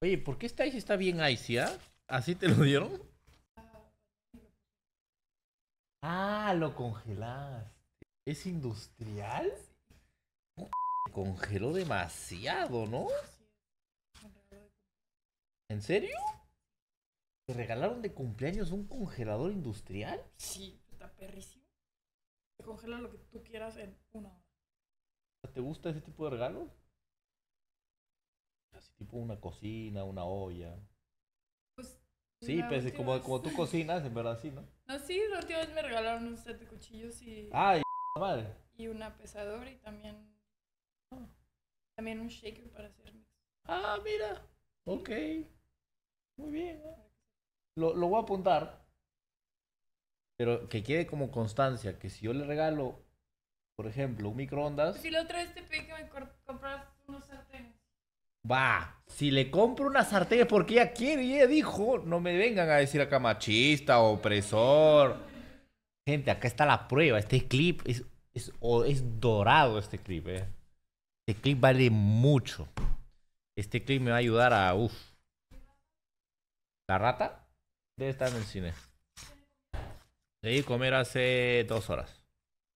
Oye, ¿por qué esta ice está bien Icy, ah? ¿Así te lo dieron? Ah, lo congelaste. ¿Es industrial? congeló demasiado, ¿no? ¿En serio? ¿Te regalaron de cumpleaños un congelador industrial? Sí, está perrísimo. Te congela lo que tú quieras en una hora. ¿Te gusta ese tipo de regalos? tipo una cocina, una olla. Pues, sí, pues como, como tú cocinas, en verdad, sí, ¿no? No, sí, la última me regalaron un set de cuchillos y... madre! Y una pesadora y también... También un shaker para hacer mix. ¡Ah, mira! Ok. Muy bien. ¿eh? Lo, voy a apuntar. Pero que quede como constancia que si yo le regalo, por ejemplo, un microondas. Pues, si la otra te pedí que me compraste va, si le compro una sartén porque ella quiere y ella dijo, no me vengan a decir acá machista, opresor. Gente, acá está la prueba, este clip es, es, dorado, este clip. Eh. Este clip vale mucho. Este clip me va a ayudar a... uff. ¿La rata? Debe estar en el cine. Sí, comer hace dos horas.